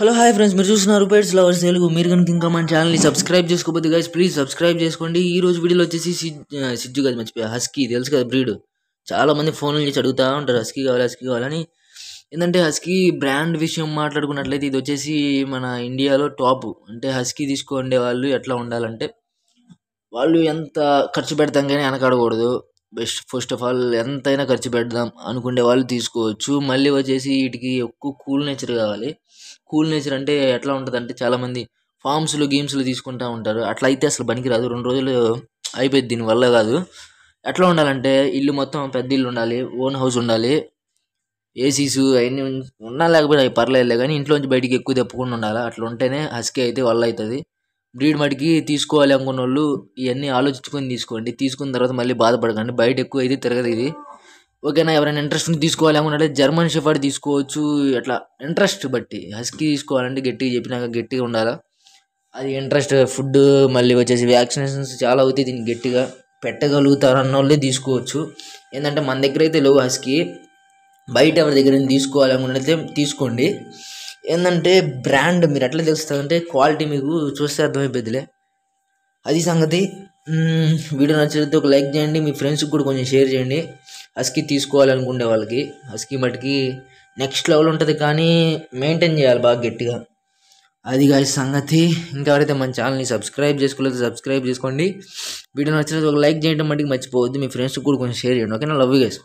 hello hi friends మీరు చూస్తున్నారు పేట్స్ lovers Telugu మీరు కనుక ఇంకా మన ఛానల్ని సబ్స్క్రైబ్ చేసుకోబోద్దు గైస్ ప్లీజ్ సబ్స్క్రైబ్ చేసుకోండి ఈ రోజు వీడియోలో వచ్చేసి సిజ్జు కాదు మర్చిపోయా హస్కీ తెలుసు కదా బ్రీడ్ చాలా మంది ఫోన్లు చేసి అడుగుతూ ఉంటారు హస్కీ కావాలి హస్కీ కావాలని ఏంటంటే హస్కీ బ్రాండ్ విషయం మాట్లాడుకున్నట్లయితే ఇది వచ్చేసి మన ఇండియాలో టాప్ అంటే హస్కీ తీసుకుండే వాళ్ళు ఎట్లా ఉండాలంటే వాళ్ళు ఎంత ఖర్చు పెడతాం కానీ వెనకాడకూడదు బెస్ట్ ఫస్ట్ ఆఫ్ ఆల్ ఎంతైనా ఖర్చు పెడదాం అనుకునే వాళ్ళు తీసుకోవచ్చు మళ్ళీ వచ్చేసి వీటికి ఎక్కువ కూల్ నేచర్ కావాలి కూల్ నేచర్ అంటే ఎట్లా ఉంటుంది అంటే చాలామంది ఫామ్స్లో గేమ్స్లు తీసుకుంటూ ఉంటారు అట్లా అయితే అసలు పనికిరాదు రెండు రోజులు అయిపోయింది దీని వల్ల కాదు ఎట్లా ఉండాలంటే ఇల్లు మొత్తం పెద్ద ఇల్లు ఉండాలి ఓన్ హౌస్ ఉండాలి ఏసీస్ అవన్నీ ఉన్నా లేకపోయినా పర్లేదులే కానీ ఇంట్లోంచి బయటికి ఎక్కువ తెప్పకుండా ఉండాలి అట్లా ఉంటేనే హస్కీ అయితే వల్ల అవుతుంది బ్రీడ్ మటుకి తీసుకోవాలి అనుకున్న వాళ్ళు ఇవన్నీ ఆలోచించుకొని తీసుకోండి తీసుకున్న తర్వాత మళ్ళీ బాధపడకండి బయట ఎక్కువ అయితే తిరగదు ఇది ఓకేనా ఎవరైనా ఇంట్రెస్ట్ తీసుకోవాలి అనుకుంటే జర్మన్ షెఫర్డ్ తీసుకోవచ్చు అట్లా ఇంట్రెస్ట్ బట్టి హస్కి తీసుకోవాలంటే గట్టిగా చెప్పినాక గట్టిగా ఉండాలా అది ఇంట్రెస్ట్ ఫుడ్ మళ్ళీ వచ్చేసి వ్యాక్సినేషన్స్ చాలా అవుతాయి దీన్ని గట్టిగా అన్న వాళ్ళే తీసుకోవచ్చు ఏంటంటే మన దగ్గర అయితే లేవు హస్కీ బయట ఎవరి దగ్గర తీసుకోవాలనుకుంటే తీసుకోండి ఏంటంటే బ్రాండ్ మీరు ఎట్లా తెలుస్తుందంటే క్వాలిటీ మీకు చూస్తే అర్థమైపోద్దిలే అది సంగతి వీడియో నచ్చితే ఒక లైక్ చేయండి మీ ఫ్రెండ్స్కి కూడా కొంచెం షేర్ చేయండి హస్కీ తీసుకోవాలనుకునే వాళ్ళకి హస్కీ మటుకి నెక్స్ట్ లెవెల్ ఉంటుంది కానీ మెయింటైన్ చేయాలి బాగా గట్టిగా అది కాదు సంగతి ఇంకా మన ఛానల్ని సబ్స్క్రైబ్ చేసుకోలేదు సబ్స్క్రైబ్ చేసుకోండి వీడియో నచ్చినది ఒక లైక్ చేయడం మటుకు మర్చిపోవద్దు మీ ఫ్రెండ్స్కి కూడా కొంచెం షేర్ చేయండి ఓకేనా లవ్ యూ గైస్